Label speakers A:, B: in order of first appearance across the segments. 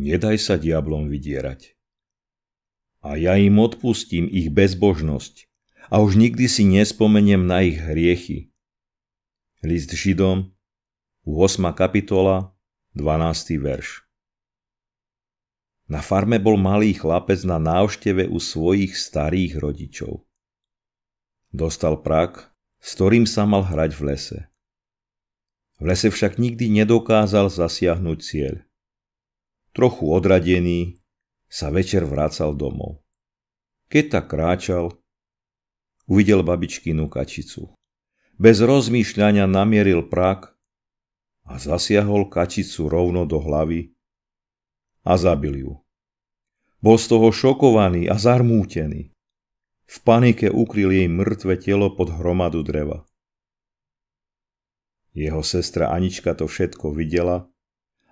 A: nedaj sa diablom vydierať. A ja im odpustím ich bezbožnosť a už nikdy si nespomeniem na ich hriechy. List Židom, 8. kapitola, 12. verš. Na farme bol malý chlapec na návšteve u svojich starých rodičov. Dostal prak, s ktorým sa mal hrať v lese. V lese však nikdy nedokázal zasiahnuť cieľ trochu odradený, sa večer vracal domov. Keď tak kráčal, uvidel babičkinu kačicu. Bez rozmýšľania namieril prak a zasiahol kačicu rovno do hlavy a zabil ju. Bol z toho šokovaný a zarmútený. V panike ukryl jej mŕtve telo pod hromadu dreva. Jeho sestra Anička to všetko videla,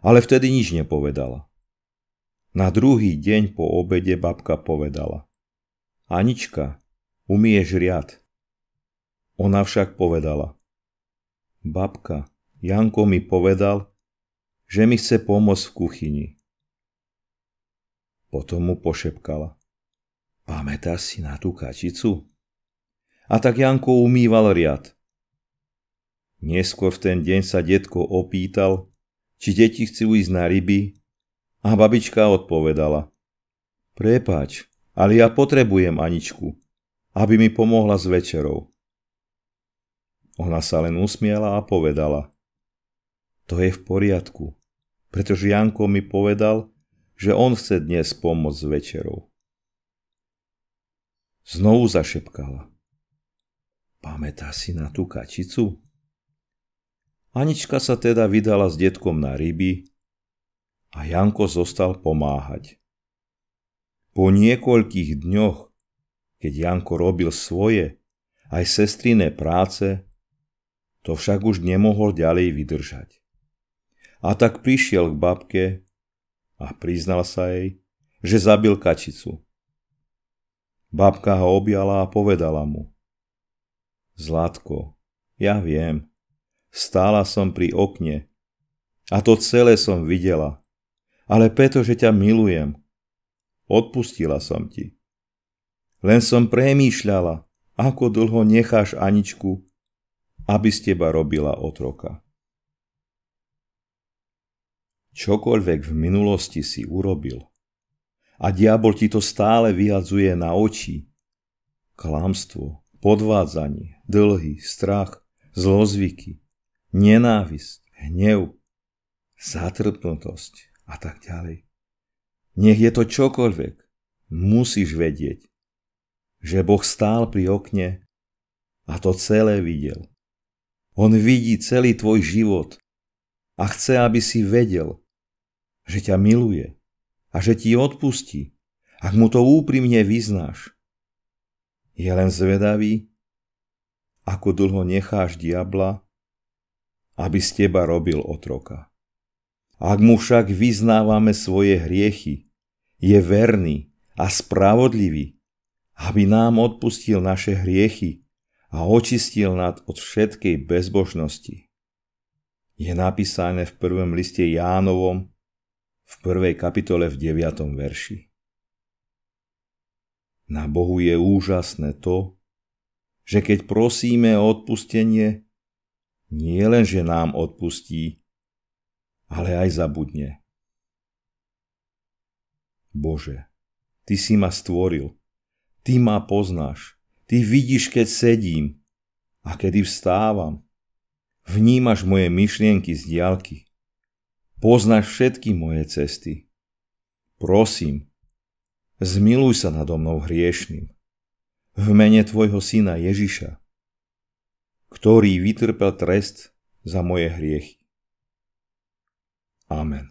A: ale vtedy nič nepovedala. Na druhý deň po obede babka povedala. Anička, umieš riad. Ona však povedala. Babka, Janko mi povedal, že mi chce pomôcť v kuchyni. Potom mu pošepkala. Pamätáš si na tú kačicu? A tak Janko umýval riad. Neskôr v ten deň sa detko opýtal, či deti chcú ísť na ryby a babička odpovedala. Prepač, ale ja potrebujem Aničku, aby mi pomohla s večerou. Ona sa len usmiala a povedala. To je v poriadku, pretože Janko mi povedal, že on chce dnes pomôcť s večerou. Znovu zašepkala. Pamätá si na tú kačicu? Anička sa teda vydala s detkom na ryby a Janko zostal pomáhať. Po niekoľkých dňoch, keď Janko robil svoje, aj sestriné práce, to však už nemohol ďalej vydržať. A tak prišiel k babke a priznal sa jej, že zabil kačicu. Babka ho objala a povedala mu. Zlatko, ja viem, stála som pri okne a to celé som videla ale pretože ťa milujem. Odpustila som ti. Len som premýšľala, ako dlho necháš Aničku, aby z teba robila otroka. Čokoľvek v minulosti si urobil a diabol ti to stále vyhadzuje na oči, klamstvo, podvádzanie, dlhy, strach, zlozvyky, nenávisť, hnev, zatrpnutosť, a tak ďalej. Nech je to čokoľvek, musíš vedieť, že Boh stál pri okne a to celé videl. On vidí celý tvoj život a chce, aby si vedel, že ťa miluje a že ti odpustí, ak mu to úprimne vyznáš. Je len zvedavý, ako dlho necháš diabla, aby z teba robil otroka. Ak mu však vyznávame svoje hriechy, je verný a spravodlivý, aby nám odpustil naše hriechy a očistil nás od všetkej bezbožnosti. Je napísané v prvom liste Jánovom v prvej kapitole v 9. verši. Na Bohu je úžasné to, že keď prosíme o odpustenie, nie len, že nám odpustí, ale aj zabudne. Bože, Ty si ma stvoril, Ty ma poznáš, Ty vidíš, keď sedím a kedy vstávam. Vnímaš moje myšlienky z diálky. Poznáš všetky moje cesty. Prosím, zmiluj sa nado mnou hriešným. V mene Tvojho syna Ježiša, ktorý vytrpel trest za moje hriechy. Amen.